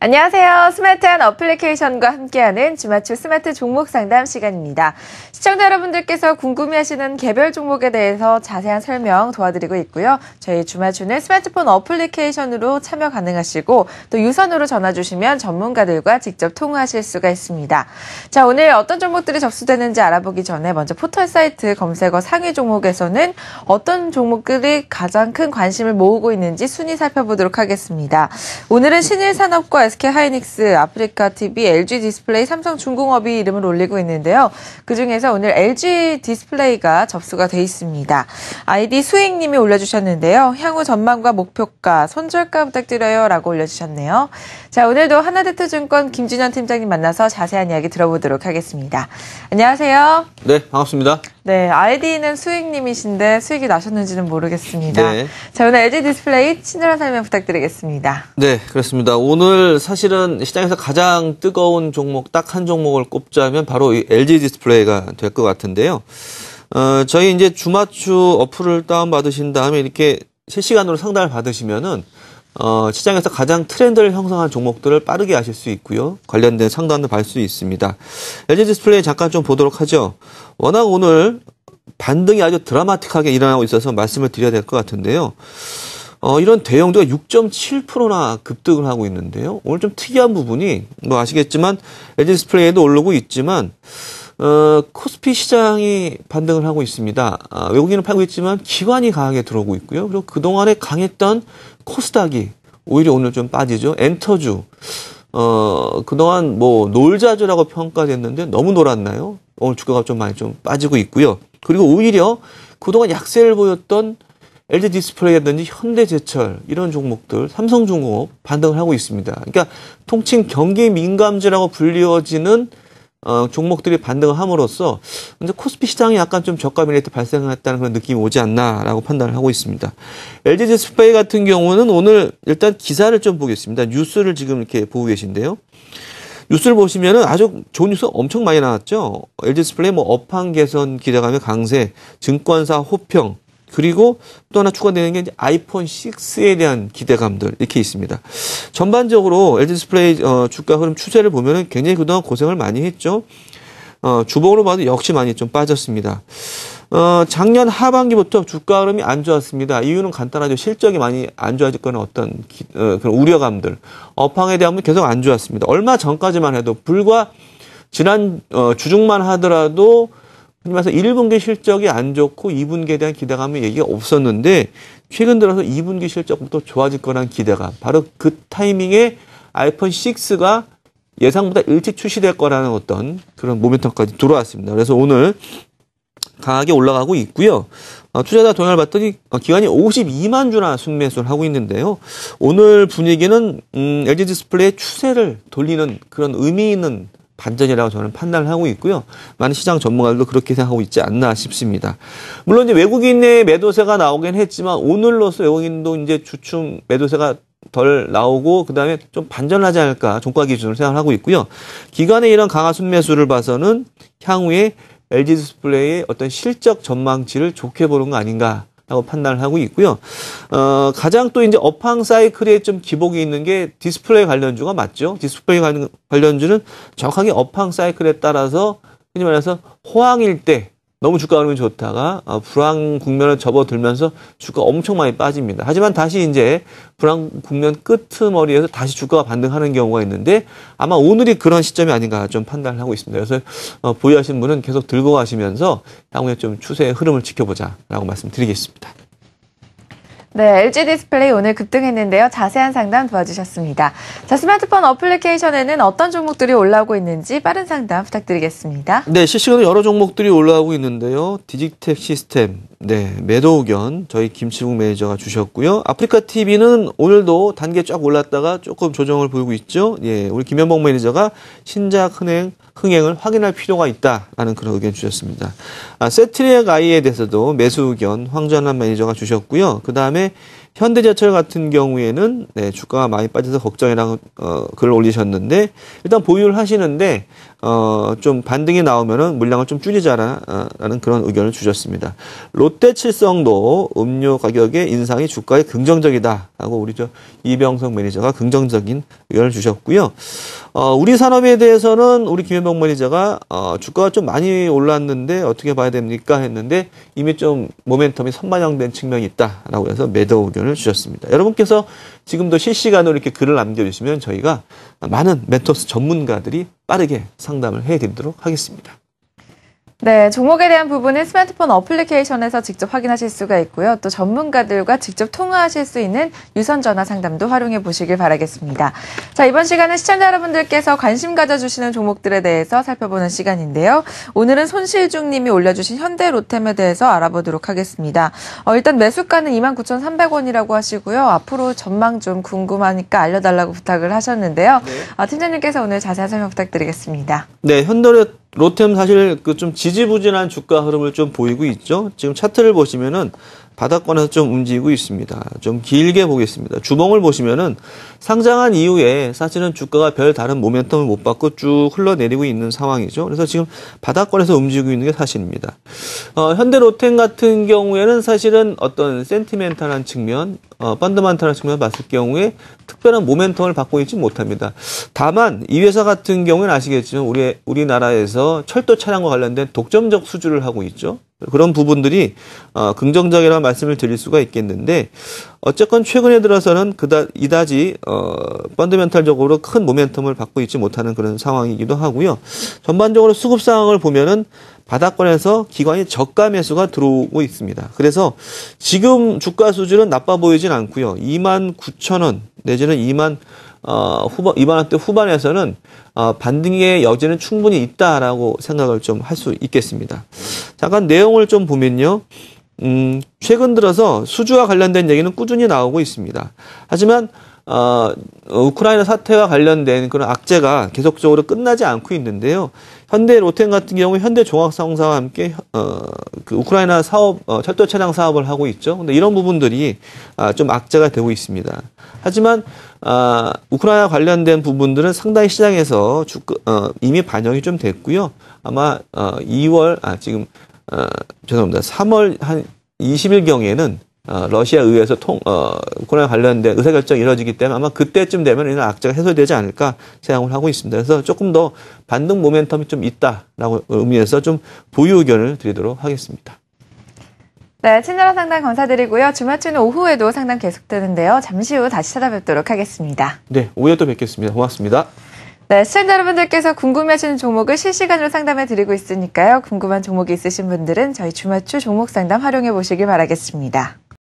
안녕하세요. 스마트한 어플리케이션과 함께하는 주마추 스마트 종목 상담 시간입니다. 시청자 여러분들께서 궁금해하시는 개별 종목에 대해서 자세한 설명 도와드리고 있고요. 저희 주마추는 스마트폰 어플리케이션으로 참여 가능하시고 또 유선으로 전화 주시면 전문가들과 직접 통화하실 수가 있습니다. 자, 오늘 어떤 종목들이 접수되는지 알아보기 전에 먼저 포털 사이트 검색어 상위 종목에서는 어떤 종목들이 가장 큰 관심을 모으고 있는지 순위 살펴보도록 하겠습니다. 오늘은 신일산업과 SK 하이닉스, 아프리카 TV, LG 디스플레이, 삼성 중공업이 이름을 올리고 있는데요. 그 중에서 오늘 LG 디스플레이가 접수가 돼 있습니다. 아이디 수익님이 올려주셨는데요. 향후 전망과 목표가, 손절가 부탁드려요라고 올려주셨네요. 자, 오늘도 하나대투증권 김준현 팀장님 만나서 자세한 이야기 들어보도록 하겠습니다. 안녕하세요. 네, 반갑습니다. 네, 아이디는 수익님이신데 수익이 나셨는지는 모르겠습니다. 네. 자, 오늘 LG 디스플레이 친절한 설명 부탁드리겠습니다. 네, 그렇습니다. 오늘 사실은 시장에서 가장 뜨거운 종목 딱 한 종목을 꼽자면 바로 이 LG 디스플레이가 될 것 같은데요. 어, 저희 이제 주마추 어플을 다운받으신 다음에 이렇게 실시간으로 상담을 받으시면은 어, 시장에서 가장 트렌드를 형성한 종목들을 빠르게 아실 수 있고요. 관련된 상담도 받을 수 있습니다. LG 디스플레이 잠깐 좀 보도록 하죠. 워낙 오늘 반등이 아주 드라마틱하게 일어나고 있어서 말씀을 드려야 될 것 같은데요. 어, 이런 대형주가 6.7%나 급등을 하고 있는데요. 오늘 좀 특이한 부분이 뭐 아시겠지만 LG 디스플레이에도 오르고 있지만 어, 코스피 시장이 반등을 하고 있습니다. 아, 외국인은 팔고 있지만 기관이 강하게 들어오고 있고요. 그리고 그동안에 강했던 코스닥이 오히려 오늘 좀 빠지죠. 엔터주. 어, 그동안 뭐 놀자주라고 평가됐는데 너무 놀았나요? 오늘 주가가 좀 많이 좀 빠지고 있고요. 그리고 오히려 그동안 약세를 보였던 LG 디스플레이라든지 현대제철 이런 종목들 삼성중공업 반등을 하고 있습니다. 그러니까 통칭 경기 민감주라고 불리워지는 어, 종목들이 반등을 함으로써 이제 코스피 시장이 약간 좀 저가 밀리트 발생했다는 그런 느낌이 오지 않나라고 판단을 하고 있습니다. LG 디스플레이 같은 경우는 오늘 일단 기사를 좀 보겠습니다. 뉴스를 지금 이렇게 보고 계신데요. 뉴스를 보시면은 아주 좋은 뉴스 엄청 많이 나왔죠. LG 디스플레이 뭐 업황 개선 기대감의 강세, 증권사 호평, 그리고 또 하나 추가되는 게 아이폰 6에 대한 기대감들 이렇게 있습니다. 전반적으로 LG 디스플레이 어, 주가 흐름 추세를 보면은 굉장히 그동안 고생을 많이 했죠. 어, 주봉으로 봐도 역시 많이 좀 빠졌습니다. 어, 작년 하반기부터 주가 흐름이 안 좋았습니다. 이유는 간단하죠. 실적이 많이 안 좋아질 거는 어떤 기, 어, 그런 우려감들. 업황에 대한 건 계속 안 좋았습니다. 얼마 전까지만 해도 불과 지난 어, 주중만 하더라도 그래서 1분기 실적이 안 좋고 2분기에 대한 기대감은 얘기가 없었는데 최근 들어서 2분기 실적부터 좋아질 거란 기대감. 바로 그 타이밍에 아이폰 6가 예상보다 일찍 출시될 거라는 어떤 그런 모멘텀까지 들어왔습니다. 그래서 오늘 강하게 올라가고 있고요. 어, 투자자 동향을 봤더니 어, 기간이 52만 주나 순매수를 하고 있는데요. 오늘 분위기는 음, LG 디스플레이의 추세를 돌리는 그런 의미 있는 반전이라고 저는 판단을 하고 있고요. 많은 시장 전문가들도 그렇게 생각하고 있지 않나 싶습니다. 물론 이제 외국인의 매도세가 나오긴 했지만 오늘로서 외국인도 이제 주춤 매도세가 덜 나오고 그다음에 좀 반전하지 않을까 종가 기준으로 생각을 하고 있고요. 기간의 이런 강화 순매수를 봐서는 향후에 LG 디스플레이의 어떤 실적 전망치를 좋게 보는 거 아닌가 라고 판단을 하고 있고요. 어, 가장 또 이제 업황 사이클에 좀 기복이 있는 게 디스플레이 관련주가 맞죠. 디스플레이 관련주는 정확하게 업황 사이클에 따라서 흔히 말해서 호황일 때 너무 주가 흐름이 좋다가 어, 불황 국면을 접어들면서 주가 엄청 많이 빠집니다. 하지만 다시 이제 불황 국면 끄트머리에서 다시 주가가 반등하는 경우가 있는데 아마 오늘이 그런 시점이 아닌가 좀 판단을 하고 있습니다. 그래서 어, 보유하신 분은 계속 들고 가시면서 향후에 좀 추세의 흐름을 지켜보자라고 말씀드리겠습니다. 네, LG 디스플레이 오늘 급등했는데요. 자세한 상담 도와주셨습니다. 자, 스마트폰 어플리케이션에는 어떤 종목들이 올라오고 있는지 빠른 상담 부탁드리겠습니다. 네, 실시간으로 여러 종목들이 올라오고 있는데요. 디지텍 시스템, 네, 매도 의견 저희 김치국 매니저가 주셨고요. 아프리카 TV는 오늘도 단계 쫙 올랐다가 조금 조정을 보이고 있죠. 예, 우리 김현봉 매니저가 신작 은행 흥행을 확인할 필요가 있다라는 그런 의견 주셨습니다. 아, 세트리아 이에 대해서도 매수 의견 황전환 매니저가 주셨고요. 그 다음에 현대제철 같은 경우에는 네, 주가가 많이 빠져서 걱정이라고 어, 글을 올리셨는데 일단 보유를 하시는데 어, 좀 반등이 나오면은 물량을 좀 줄이자라는 어, 그런 의견을 주셨습니다. 롯데칠성도 음료 가격의 인상이 주가에 긍정적이다 라고 우리 저이병석 매니저가 긍정적인 의견을 주셨고요. 어, 우리 산업에 대해서는 우리 김현봉 매니저가 어, 주가가 좀 많이 올랐는데 어떻게 봐야 됩니까 했는데 이미 좀 모멘텀이 선반영된 측면이 있다라고 해서 매도 의견을 질문을 주셨습니다. 여러분께서 지금도 실시간으로 이렇게 글을 남겨주시면 저희가 많은 멘토스 전문가들이 빠르게 상담을 해드리도록 하겠습니다. 네, 종목에 대한 부분은 스마트폰 어플리케이션에서 직접 확인하실 수가 있고요. 또 전문가들과 직접 통화하실 수 있는 유선 전화 상담도 활용해 보시길 바라겠습니다. 자, 이번 시간은 시청자 여러분들께서 관심 가져주시는 종목들에 대해서 살펴보는 시간인데요. 오늘은 손실중 님이 올려주신 현대로템에 대해서 알아보도록 하겠습니다. 어, 일단 매수가는 29,300원이라고 하시고요. 앞으로 전망 좀 궁금하니까 알려달라고 부탁을 하셨는데요. 네. 어, 팀장님께서 오늘 자세한 설명 부탁드리겠습니다. 네, 현대로 로템 사실 그 좀 지지부진한 주가 흐름을 좀 보이고 있죠. 지금 차트를 보시면은 바닥권에서 좀 움직이고 있습니다. 좀 길게 보겠습니다. 주봉을 보시면은 상장한 이후에 사실은 주가가 별 다른 모멘텀을 못 받고 쭉 흘러내리고 있는 상황이죠. 그래서 지금 바닥권에서 움직이고 있는 게 사실입니다. 어, 현대로템 같은 경우에는 사실은 어떤 센티멘탈한 측면, 어, 펀드멘탈 측면을서 봤을 경우에 특별한 모멘텀을 받고 있지 못합니다. 다만 이 회사 같은 경우는 아시겠지만 우리 우리나라에서 철도 차량과 관련된 독점적 수주를 하고 있죠. 그런 부분들이 어, 긍정적이라는 말씀을 드릴 수가 있겠는데 어쨌건 최근에 들어서는 그다 이다지 어, 펀드멘탈적으로 큰 모멘텀을 받고 있지 못하는 그런 상황이기도 하고요. 전반적으로 수급 상황을 보면은 바닥권에서 기관이 저가 매수가 들어오고 있습니다. 그래서 지금 주가 수준은 나빠 보이진 않고요. 2만 9천 원 내지는 2만 어, 후반 2만 원대 후반에서는 어, 반등의 여지는 충분히 있다라고 생각을 좀 할 수 있겠습니다. 잠깐 내용을 좀 보면요. 음, 최근 들어서 수주와 관련된 얘기는 꾸준히 나오고 있습니다. 하지만 어, 우크라이나 사태와 관련된 그런 악재가 계속적으로 끝나지 않고 있는데요. 현대 로텐 같은 경우 현대 종합상사와 함께 어, 그 우크라이나 사업 어, 철도 차량 사업을 하고 있죠. 근데 이런 부분들이 아, 좀 악재가 되고 있습니다. 하지만 아, 우크라이나 관련된 부분들은 상당히 시장에서 주, 어, 이미 반영이 좀 됐고요. 아마 어, 2월 아 지금 어, 죄송합니다. 3월 한 20일 경에는 어, 러시아 의회에서 통, 어, 코로나 관련된 의사결정이 이뤄지기 때문에 아마 그때쯤 되면 이런 악재가 해소되지 않을까 생각을 하고 있습니다. 그래서 조금 더 반등 모멘텀이 좀 있다라고 의미에서 좀 보유 의견을 드리도록 하겠습니다. 네, 친절한 상담 감사드리고요. 주말 주는 오후에도 상담 계속되는데요. 잠시 후 다시 찾아뵙도록 하겠습니다. 네, 오후에 또 뵙겠습니다. 고맙습니다. 네, 시청자 여러분들께서 궁금해하시는 종목을 실시간으로 상담해 드리고 있으니까요. 궁금한 종목이 있으신 분들은 저희 주마추 종목 상담 활용해 보시길 바라겠습니다.